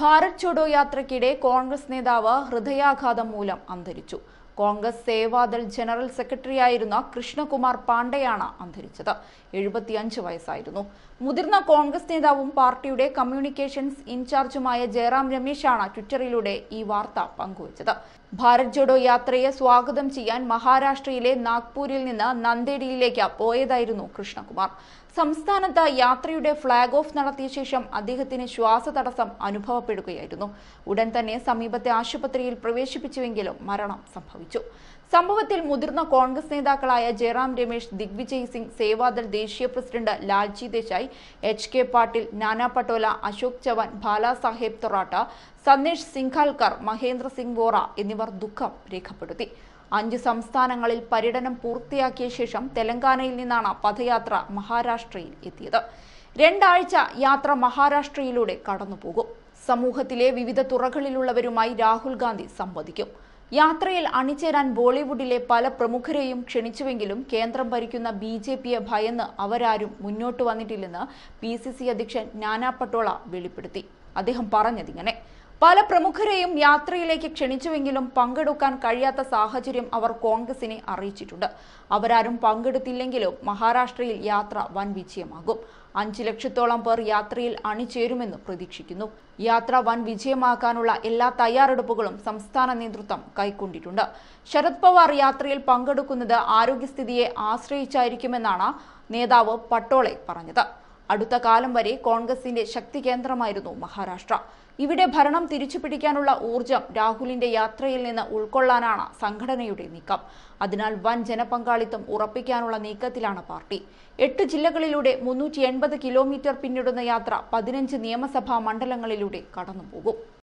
ഭാരത് ഛോഡോ യാത്രയ്ക്കിടെ കോൺഗ്രസ് നേതാവ് ഹൃദയാഘാതം മൂലം അന്തരിച്ചു കോൺഗ്രസ് സേവാദൾ ജനറൽ സെക്രട്ടറിയായിരുന്ന കൃഷ്ണകുമാർ പാണ്ഡെയാണ് അന്തരിച്ചത് എഴുപത്തിയഞ്ച് വയസ്സായിരുന്നു മുതിർന്ന കോൺഗ്രസ് നേതാവും പാർട്ടിയുടെ കമ്മ്യൂണിക്കേഷൻസ് ഇൻചാർജുമായ ജയറാം രമേശാണ് ട്വിറ്ററിലൂടെ ഈ വാർത്ത പങ്കുവച്ചത് ഭാരത് ജോഡോ യാത്രയെ സ്വാഗതം ചെയ്യാൻ മഹാരാഷ്ട്രയിലെ നാഗ്പൂരിൽ നിന്ന് നന്ദേഡിയിലേക്ക് പോയതായിരുന്നു കൃഷ്ണകുമാർ സംസ്ഥാനത്ത് യാത്രയുടെ ഫ്ളാഗ് ഓഫ് നടത്തിയ ശേഷം അദ്ദേഹത്തിന് തടസ്സം അനുഭവപ്പെടുകയായിരുന്നു ഉടൻ തന്നെ സമീപത്തെ ആശുപത്രിയിൽ പ്രവേശിപ്പിച്ചുവെങ്കിലും മരണം സംഭവിച്ചു അറിയിച്ചു സംഭവത്തിൽ മുതിർന്ന കോൺഗ്രസ് നേതാക്കളായ ജയറാം രമേശ് ദിഗ്വിജയ് സിംഗ് സേവാദൾ ദേശീയ president Lalji Desai H K Patil Nana Patole Ashok Chavan Balasaheb Saheb തൊറാട്ട Sandesh സിംഘാൽക്കർ Mahendra Singh Vora എന്നിവർ ദുഃഖം രേഖപ്പെടുത്തി അഞ്ച് സംസ്ഥാനങ്ങളിൽ പര്യടനം പൂർത്തിയാക്കിയ ശേഷം തെലങ്കാനയിൽ നിന്നാണ് പദയാത്ര മഹാരാഷ്ട്രയിൽ എത്തിയത് രണ്ടാഴ്ച യാത്ര മഹാരാഷ്ട്രയിലൂടെ കടന്നുപോകും സമൂഹത്തിലെ വിവിധ തുറകളിലുള്ളവരുമായി രാഹുൽ ഗാന്ധി സംവദിക്കും യാത്രയിൽ അണിചേരാൻ ബോളിവുഡിലെ പല പ്രമുഖരെയും ക്ഷണിച്ചുവെങ്കിലും കേന്ദ്രം ഭരിക്കുന്ന ബി ജെ പിയെ ഭയന്ന് അവരാരും മുന്നോട്ട് വന്നിട്ടില്ലെന്ന് പി സി സി അധ്യക്ഷൻ നാനാ പട്ടോള വെളിപ്പെടുത്തി അദ്ദേഹം പറഞ്ഞതിങ്ങനെ പല പ്രമുഖരെയും യാത്രയിലേക്ക് ക്ഷണിച്ചുവെങ്കിലും പങ്കെടുക്കാൻ കഴിയാത്ത സാഹചര്യം അവർ കോൺഗ്രസിനെ അറിയിച്ചിട്ടുണ്ട് അവരാരും പങ്കെടുത്തില്ലെങ്കിലും മഹാരാഷ്ട്രയിൽ യാത്ര വൻ വിജയമാകും അഞ്ചു ലക്ഷത്തോളം പേർ യാത്രയിൽ അണിചേരുമെന്ന് പ്രതീക്ഷിക്കുന്നു യാത്ര വൻ വിജയമാക്കാനുള്ള എല്ലാ തയ്യാറെടുപ്പുകളും സംസ്ഥാന നേതൃത്വം കൈക്കൊണ്ടിട്ടുണ്ട് ശരത് പവാർ യാത്രയിൽ പങ്കെടുക്കുന്നത് ആരോഗ്യസ്ഥിതിയെ ആശ്രയിച്ചായിരിക്കുമെന്നാണ് നേതാവ് പട്ടോളെ പറഞ്ഞത് അടുത്ത കാലം വരെ കോൺഗ്രസിന്റെ ശക്തി കേന്ദ്രമായിരുന്നു മഹാരാഷ്ട്ര ഇവിടെ ഭരണം പിടിക്കാനുള്ള ഊർജം രാഹുലിന്റെ യാത്രയിൽ നിന്ന് ഉൾക്കൊള്ളാനാണ് സംഘടനയുടെ നീക്കം അതിനാൽ വൻ ജനപങ്കാളിത്തം ഉറപ്പിക്കാനുള്ള നീക്കത്തിലാണ് പാർട്ടി എട്ട് ജില്ലകളിലൂടെ മുന്നൂറ്റി എൺപത് കിലോമീറ്റർ പിന്നിടുന്ന യാത്ര പതിനഞ്ച് നിയമസഭാ മണ്ഡലങ്ങളിലൂടെ കടന്നുപോകും